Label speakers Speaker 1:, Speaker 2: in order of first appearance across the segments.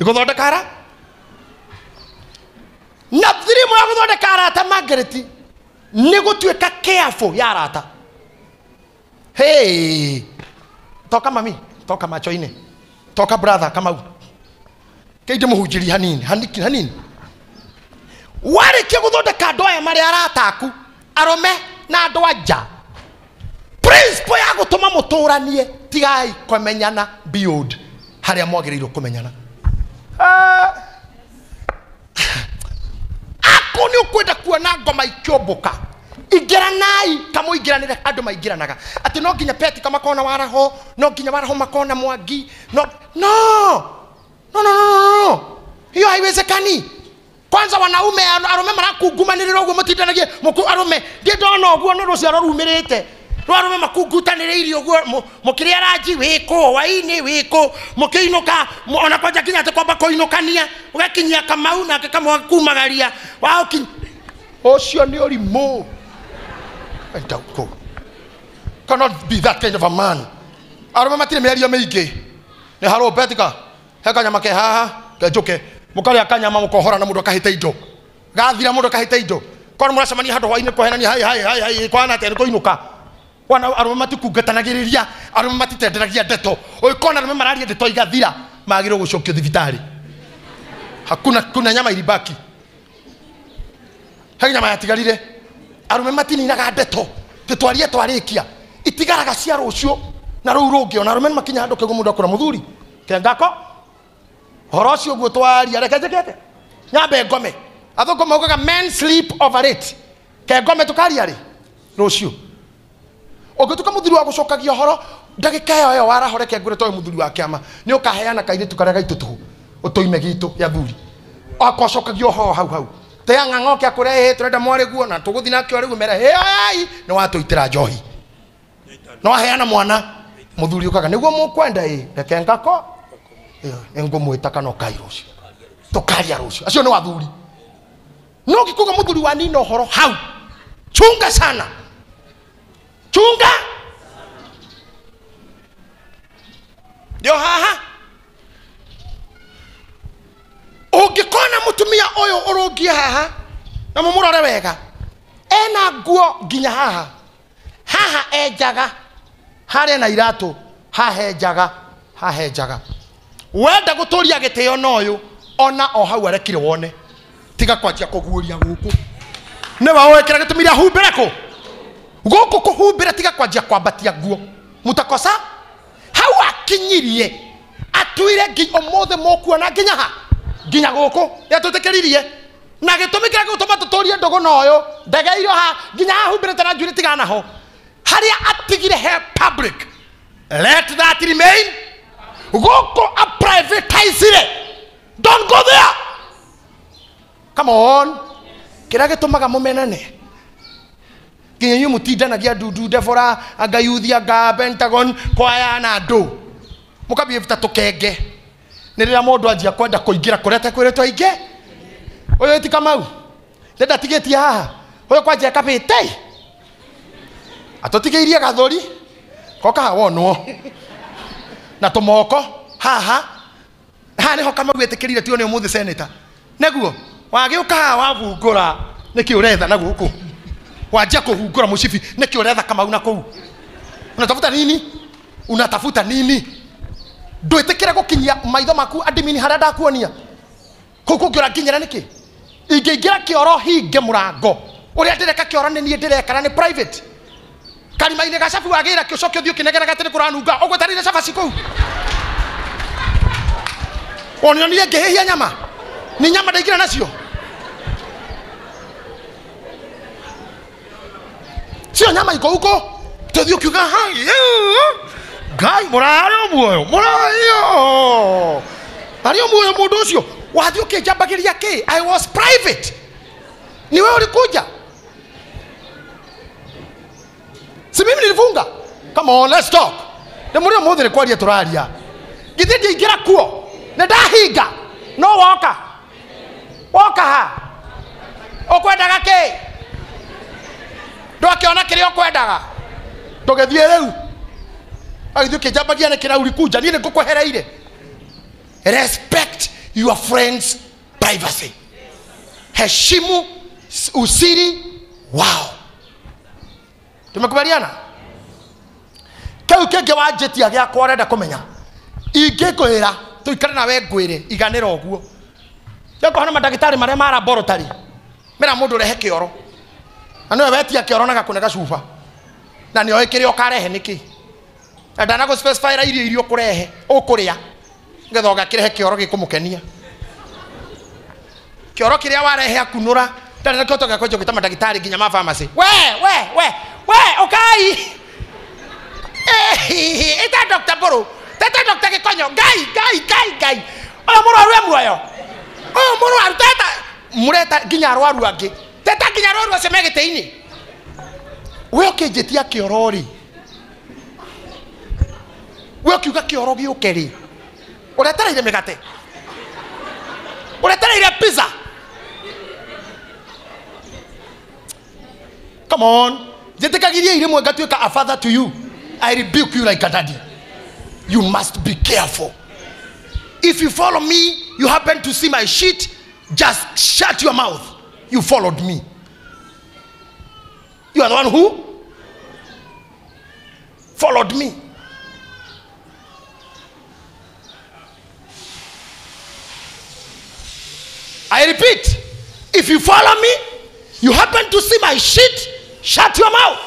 Speaker 1: iguthondeka ara na thirimu ya guthondeka arata margareti ni gutuika careful ya arata toka mami toka macho-ini toka brother kamau keide muhunjiria hanini haniki hanini warikia guthondeka andu aya mari arata aku arome na andu anja principle ya gutuma muturanie tigai kumenyana build haria mwagiriirwo kumenyana nä å kwenda kuona ngoma ikä mbå ka ingiranai kamå ingäranä andå maingäranaga atä no nginya petika makona waraho no nginya waraho makona mwangi no no no no no no hiyo haiwezekani kwanza wanaume arume marakungumanä rä ra å guo må tindanagie arume ndä ndona å guo nä rå ciaro rumä rä te rwarume makungutaniriire uguo mukiria ranji wiku waini wiku mukiinuka ona kwanja kinya ati kwamba kuinukania ugakinyia kamau nake kamwe kumagaria waukinya ucio ni urimu i doubt god cannot be that kind of a man aroma matire mĩario mĩingĩ nĩ haro betika heka kanyama ke haha kenjũke mũkarĩa kanyama mũkohora na mũndũ akahĩte indo gathira mũndũ akahĩte indo korwo mũracemania handũ hwainĩ kũhenania hai hai hai hai kwana atĩ nĩ kũinũka wana arume matikungatanagiriria arume matitenderagia ndeto uikona arume mararia ndeto igathira magirwo gucokio thibitari hakuna kuna nyama ilibaki hagi nyama yatigarire arume matininaga ndeto titwarie twarikia itigaraga cia rucio na rä u rå ngä ona rå meni makinya handå kaguo må ndå akå må kengako horo å cio å guo twaria rekenjekete nyambe ngome athå ngå maugaga kengome tå karia rä rå cio ũngĩtuka mũthuri wa gũcokagia ũhoro ndagĩka ĩyo ĩyo warahoreke ngũre toĩ mũthuri wa kĩama nĩ ũkaheana kairĩtu karĩa gaitũ tũhũ ũtũime gitũ gĩa thuri akocokagia ũhoro hau hau teang'ang'oke akũre ĩ tũrenda mwarĩguo na tũgũthiĩ nakĩo rĩu mere ĩai nĩ watũitĩra njohi no aheana mwana mũthuri ũkaga nĩguo mũkwenda ĩ reke ngako nĩngũmwĩta kana ũkai rũcio tũkaria rũcio acio nĩ wathuri no ngĩkuga wa nino horo hau chunga sana chunga ndio haha ungikona mutumia uyu urungie haha na mumurore wega ena nguo nginya haha haha enjaga harĩ na iratũ hahenjaga hahenjaga wenda gũtũria gĩtĩo na ũyũ ona o hau arekire wone tiga kwanjia kũguũria gũkũ nĩwe ũĩkĩra gĩtũmi rĩa humbĩre kũ guku kuhumbira tiga kwanjia kwambatia nguo mutakosa hau akinyirie atwire ngi omothe mokuona nginya ha nginya guku yatutikiririe na gitumi kiria gutuma tuturie ndugu na uyu ndegeirwo ha nginya hahumbirite na njuiri tigana ho haria atigire he public let that remain guku aprivatizeire don't go there come on kiria gitumaga mumenane nginya inyu mutindanagia ndundu ndebora anga youth anga pentagon kwaya na andu mukabihave ta tukenge nä rä rä a må ndå anjia kwenda kå ingä ra kå rä a tekwä rä two aingä å yå ti kamau nä ndatigä tie haha å yå kwanjia kabä te atåtigä irie gathåri kokaha wonwo na tå moko haha haha nä ho kamau etä kä rire tuo nä å må thä seneta neguo wagä å kaha wabungå ra nä kä å retha naguo kå wanjia kuhungura mucibi niki uretha kamau na kuu unatafuta nini unatafuta nini ndwitikire gukinyia maitho maku adimini haria ndakuonia kuu kungiura nginyira niki ingiingira kioro hinge murango uria ndireka kioro ni nie ndirekana ni private karima-inä gacabu wagä ra kä å coke å thiä å kä negeraga atä nä kå ranunga å gwä tarire cabaci kå u onionire nyama ni nyama ndaingä ra nacio nyama iko huko tũthiĩ ũkiuga ngai mũrarĩ muoyo mũraio arĩ muoyo mũndũ ũcio wathi ũkĩnjambagĩria kĩ i was private niwe ulikuja si mimi nilifunga come on let's talk nä må rä å må thä kwaria tå raria githä ra kuo nä ndahinga no woka woka ha å kwendaga ndokiona kiria ukwendaga tugithie riu agithio kinjambagia ni kirauri kunja nie nikukwehereire respect your friends privacy heshimu usiri wao tumekubaliana kau kingi iganä ra å guo ingĩngwĩra tũikare nawe ngwĩre iganĩra ũguo nĩngũhona mandagĩtarĩ marĩa mara ndå mena rehe kä oro na niwe wetia kĩoronaga kũne gacuba na nĩ oĩ kĩrĩa ũkarehe nĩkĩ na ndanagå irio iria ũkũrehe ũkũrĩa ngetha ũgakĩrehe kĩoro gĩkũmũkenia kioro kiria warehe akunura tari nakio toka kwecho kitama daktari ginya ma pharmacy we we we we ukai eh ita dr boro tata dr gikonyo ngai ngai ngai ngai oyo murwaru e muoyo oyo murwaru tata mureta ginya arwaru angi teta nginya rå rå å cio me gä inä we å kä njä tia kä oro we å kiuga kä oro gä å ke å retereire mä gate å pizza come on njätĩkagirie irimwe ngatuĩka a father to you i rebuke you like a daddy you must be careful if you follow me you happen to see my shit just shut your mouth You followed me. You are the one who followed me. I repeat, if you follow me, you happen to see my shit, shut your mouth.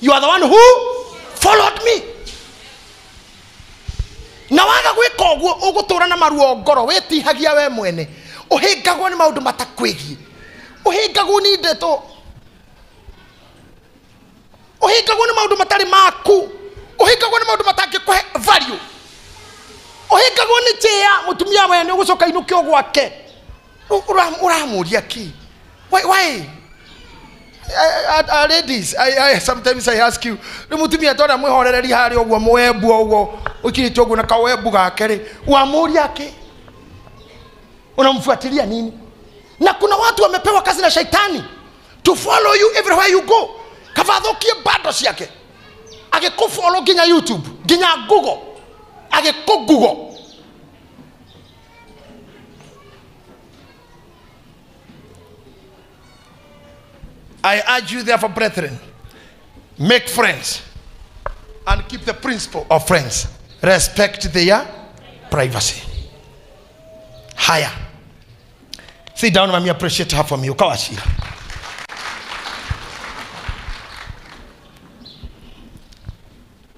Speaker 1: You are the one who followed me. na waga gwika ũguo ũgũtũũra na maruo ngoro wĩtihagia we mwene ũhĩngagwo ni maũndũ matakwĩgiĩ uhingagwo nĩ ndetwo uhingagwo nĩ maũndũ matarĩ maku å uhingagwo nä maũndũ matangĩkũhe value uhingagwo nĩ njĩya mũtumia waya nĩ ũgũcoka inũke ũgwake ũramũria ki why, why? Uh, uh, ladies å I, sometimes i ask you rä a mwä mwihorereri harä å guo mwembu å guo å te å guo na kawembu gake rä wamå ria kä å nambuatiria nini na kuna watu wamepewa kazi na shaitani to follow you everywhere you go kavathokie bado ciake agikufollow ginya youtube ginya google google I urge you, therefore, brethren, make friends and keep the principle of friends. Respect their privacy. Higher sit down mami appreciate her for me ukawashira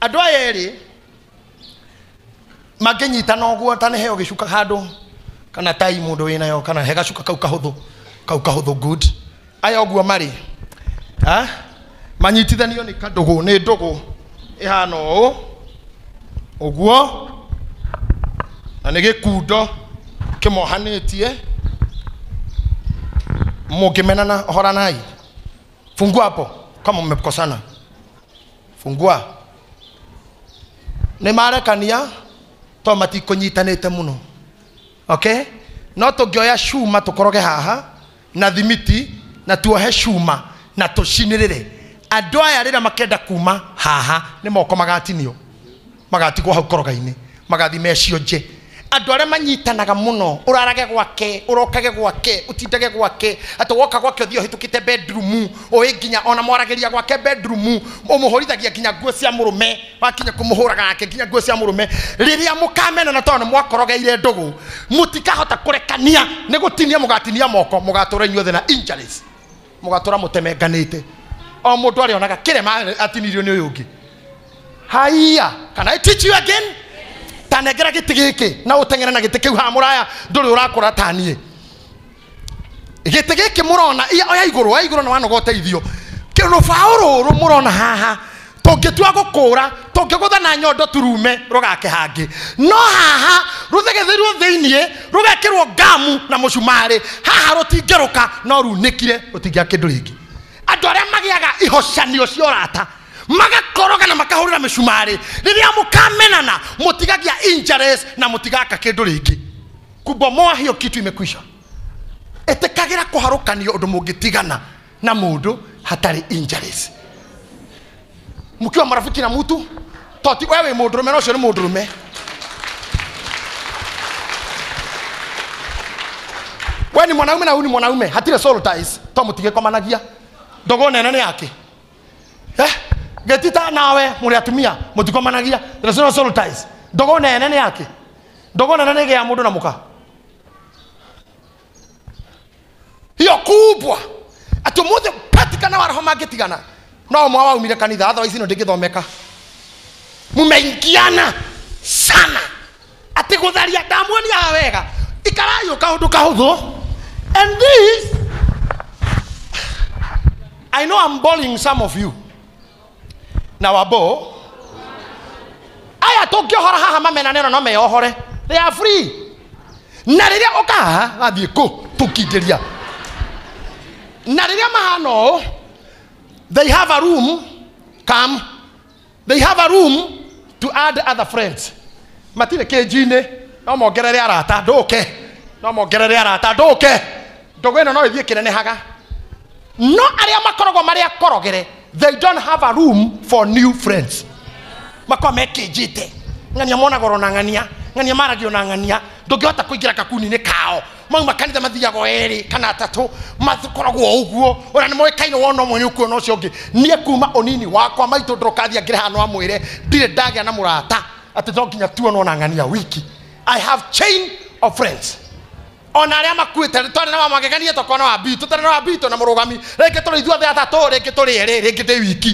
Speaker 1: andå aya erä mangä nyitana å guo ta nä heo gä cuka handå kana tai må ndå wä nayo kana he gacuka kau kahå thå kau kahå thå good aya å guo marä manyitithanio nä kandå gå nä ndå gå ä hana å å guo na nä gä kundo kä mohanä tie mukimenana hora nai fungua hapo kama mmekosana fungua nä marekania to matikånyitanä te må okay? no tå ngä oya cuma tå koroge haha na thimiti na tuohe cuma na tå cinä rä re andå aya rä rä makenda kuma haha nä moko magatinio magatigwo hau korogaini magathi mecionje andå arä a manyitanaga må no å rarage gwake å rokage gwake å tindage gwake atä woka gwake å thiä å hä tå kä te nginya ona mwaragä ria gwake å må hå rithagia nginya nguo cia må rå me wakinya kå må hå raga gake nginya nguo cia må rå me rä rä a må kamenana tondå nä mwakorogeire ndå gå må tikahota kå rekania nä gå tinia må gatinia moko må gatå ra inyuothe na må gatå ra må temenganä te o må ndå arä onaga kä rema atinirio nä å yå ngä haia can i teach you again ndanengera gä tä gä kä na å tengere na gä tä kä u ha må raya ndå rä å rakora ta niä gä tä gä kä må rona ya igå rå ya igå rå nä wanoga ũteithio rå baå rå rå må rona haha tũngĩtua gũkũra tũngĩgũtha na nyondo turume rũgake hangĩ no haha rũthegetheirwo thĩiniĩ rũgekĩrwo ngamu na mũcumarĩ haha rũtingĩrũka no runĩkire rũtingĩa kĩndũ rĩngĩ andũ arĩa magĩaga ihocanio cia ũrata magakorogana makahurira micumari riria mukamenana mutigagia injuries na mutigaka kindu ringi kubomoa hiyo kitu imekwisha etekagira kuharukanio undu mungitigana na mundu hatari injuries mukiwa marafiki na mutu toti wewe mundurume na ucio ni mundurume we ni mwanaume na huyu mwanaume hatire solo ties to mutige komanagia ndogo nene ni yake eh getita nawe muri atumia mutikomanagia tunasema soul ties ndogo nene ni yake ndogo nene ni ya mundu na muka hiyo kubwa ati muthe patikana waraho mangitigana no mwa wa umire kanitha tho isino no mumeingiana sana ati gutharia ndamuonia wega ikarai ukaundu kahuthu and this i know i'm boring some of you na wabo aya tungĩohora haha mamena neno no meyohore they are free na rĩrĩa gathiä kå tå kũ ria na a mahana å they have a room come they have a room to add other friends matirĩ kĩnji-inĩ no mongerere arata ke no mongerere arata ndũke ndũgũ ĩno no ĩthiĩ kĩnenehaga no arĩa makoragwo marĩa akorogere they don't have a room for new friends makorwo mekinjite ng'ania monagwo na ng'ania ng'ania maragio na ng'ania ndũngĩhota kũingĩra kakuni-inĩ kao mau kanitha mathiagwo erĩ kana atatũ makoragwo uguo ũrĩa ni moĩkaine wona ũmwe nĩ ũkuona ũcio ũngĩ niĩ kuma ũnini wakwa maitũ ndũrũkathia ngĩrehano amwĩre ndirĩ ndagĩa na mũrata atĩ no nginya tuonwo na ng'ania wiki i have chain of friends ona aria makuite twari nao mageganie tokona wa bitu twari wa bitu na murugami rĩngĩ tũrĩ ithuothe atatũ rĩngĩ tũrĩ erĩ rĩngĩ ndĩ wiki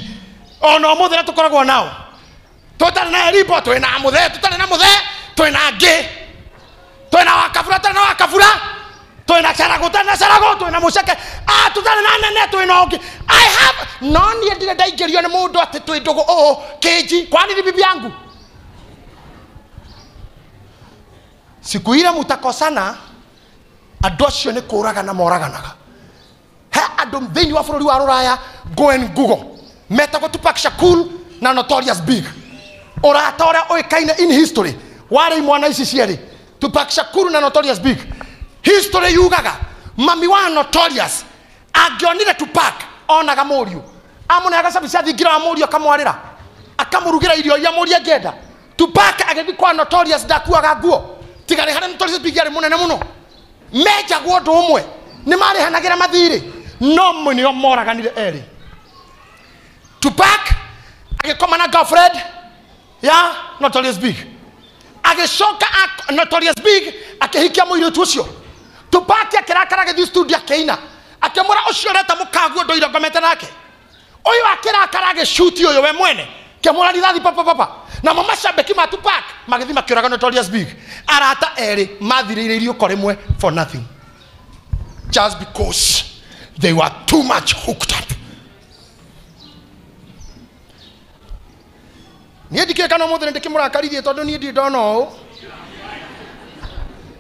Speaker 1: ona ũmũthĩ rĩa tũkoragwo nao tũtarĩ na eribo twĩ na mũthee tũtarĩ na mũthee twĩ na ngĩ twĩ na wakabura tũtarĩ na wakabura twĩ na caragũ tũtarĩ na caragũ twĩ na mũceke a tũtarĩ na nene twĩ na ũngĩ i have no niĩ ndirĩ ndaingĩrio nĩ mũndũ atĩ twĩ ndũgũ ũũ kĩnji kwanini bibi yangu siku ile mutakosana andå acio nä kå ragana moraganaga he andå thä inä wa bå rå ri wa rå raya goen metagwo tupak shakul na notorious big å rata å rä a å ä kaine in history warä imwana ici cierä tupak shakul na notorious big history yugaga mami wa notorious angionire tupak onaga må riå amåneaga cabi ciathingira wa må riå akamwarä ra akamå rugä ra irio iria må ri angenda tupak agä thiä kwa notorious ndakuaga nguo tigarä harä notorious big arä må nene må no mejagwo ũndũ ũmwe nĩ ra mathirä no mwe o moraganire erĩ tupak koma na gofred ya notorious big agĩcoka notorious big akĩhikia mũirĩtu ũcio tupaki akä gĩthiĩ studio akĩina akĩmwĩra reta ũreta mũkagu ũndũ ire ngomete nake agä cuti å yå we mwene ngämå ra rithathi papapapa na mo macambä ma tupak magä makĩũraga makä notorious big arata erä mathirä ire iriå ko for nothing just because they were too much hooked up niä ndikä kana må thä nä ndä kä må rakarithie tondå niä ndi å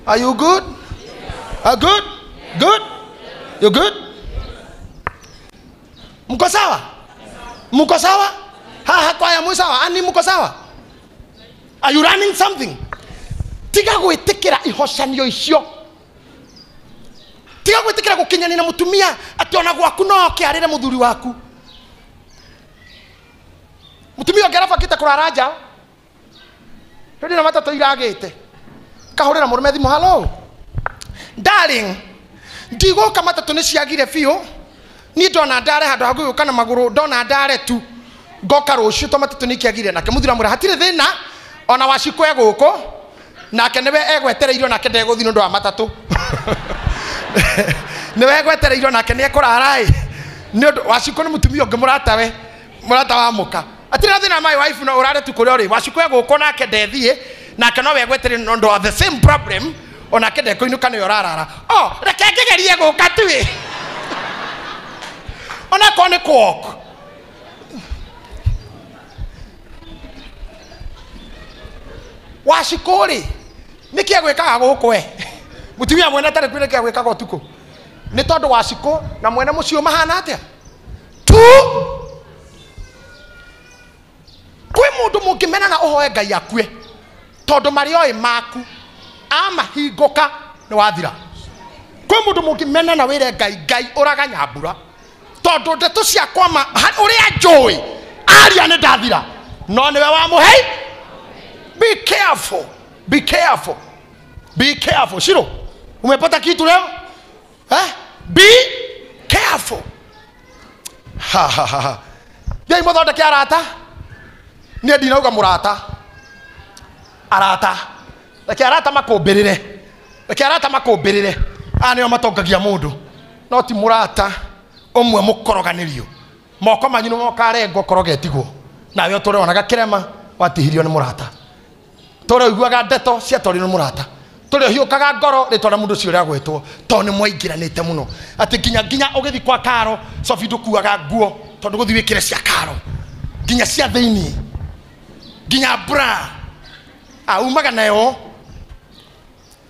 Speaker 1: are you good are good good you good mukosawa mukosawa ha hakwaya mwi sawa ani ah, muko sawa are you running something tiga gwĩtĩkĩra ihocanio icio tiga gwĩtĩkĩra gũkinyania na mũtumia atĩ ona gwaku no kĩarĩre mũthuri waku mũtumia ũngĩ arabangĩte kũrara nja rĩndĩ na matatũ iragĩte kahũrĩra mũrũme thimũ halo darling ndigũka matatũ nĩ ciagire biũ niĩ ndona ndare handũ ha gũgĩũka na magũrũ ndona ndare tu ngoka rucio tomatitu nä ikäagire nake muthira mura hatire thina ona wacikwe guko nake nä egwetere egwetereirio nake ndegå thi nä å ndå wa matatå nä we egwetereirio nake nä ekå raraä nä å wacikwo nä må tumia å ngä wa muka ka thina my wife no urare rare tu kå rä a å rä wacikwe egå nake ndethiä nake no wegwetereire nä å ndå wa the same problem ona ndekå inå ka nä yo oh reke ngä gerie gå ka tuä onakorwo wacikå rä nä kä kaga gå kwe må tumia mwene tarä kuä nä kä egwäkaga å tukå nä tondå wacikå na mwene må ciå mahana atä a tu kwä må ndå må ngä menana å hoe ngai akue tondå marä oä maku amahingå ka nä wathira kwä må ndå må ngä menana wä re ngai ngai å raga nyambura tondå ndetå ciakwama å rä a njå ä aria nä ndathira no nä we wa må hei Be careful. Be careful. Be careful. Shiro, umepata kitu leo eh? Be careful. Ha ha ha. Yai motho rata arata. Nie ndinauga murata. Arata. Reke arata makumbirire. Reke arata makumbirire. Aa nĩo matongagia mũndũ. No ti murata ũmwe mũkoroganirio. Moko manyu nĩmo ũkarengwo korogetigwo. Nawe ũtũre wonaga kĩrema watihirio nĩ mũrata turaiguaga ndeto ciatwarirwo no murata tå kaga ngoro rä twara må ndå cio rä agwätwo tondå nä mwaingäranä te må no atä nginya nginya å gä thi kwa karo cobi ndå kuaga nguo tondå gå thi wä kä re cia karo nginya cia thä inä nginya mbura aumaga ah, nayo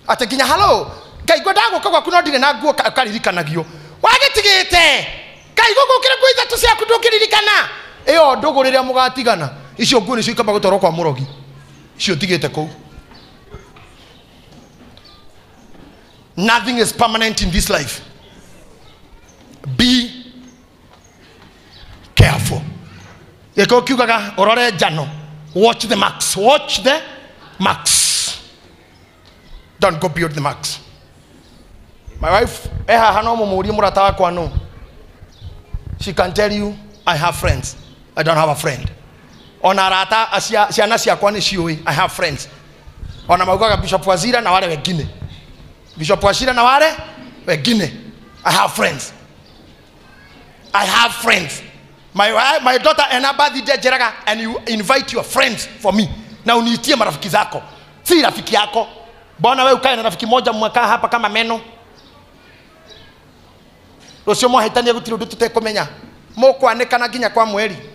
Speaker 1: atä nginya halo ngaigua ndagå ka gwaku no ndirä na nguo karirikanagio wagä tigä te ngaigua gå kä rä kuo ithatå ciaku ndå ngä ririkana ä yo ndå gå rä rä a må gatigana icio nguo nä cio ikamba gå twarwo kwa må rogi Sio tigete Nothing is permanent in this life. Be careful. Yeko kiukaga orore jano. Watch the max Watch the max Don't go beyond the max My wife, eha eh, hano mumuri murata wako She can tell you, I have friends. I don't have a friend ona arata ciana ciakwa nä ciåä i have friends ona maugaga bishop wazira na wale wengine bishop wazira na wale wengine i have friends i have friends my, wife, my daughter ena birthday jeraga and you invite your friends for me na unitie marafiki zako si rafiki yako bona wewe ukae na rafiki moja mwaka hapa kama meno rucio mwahitania gutirä å ndå tå tekumenya må kwanä kana kwa mweri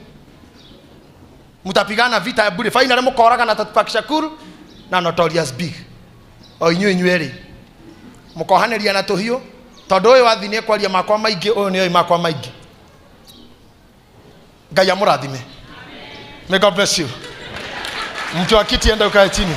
Speaker 1: mtapigana vita ya bure finally mukoraga na Tatpak Shakur na Notorious Big o oh, inyuĩ nyuerĩ mũkohanĩria na tũhiũ tondũ ũyũ wathiĩ nĩ kwaria makwa maingĩ ũyũ nĩ oĩ makwa maingĩ ngai amũrathime may god bless you mtu akiti enda ukae chini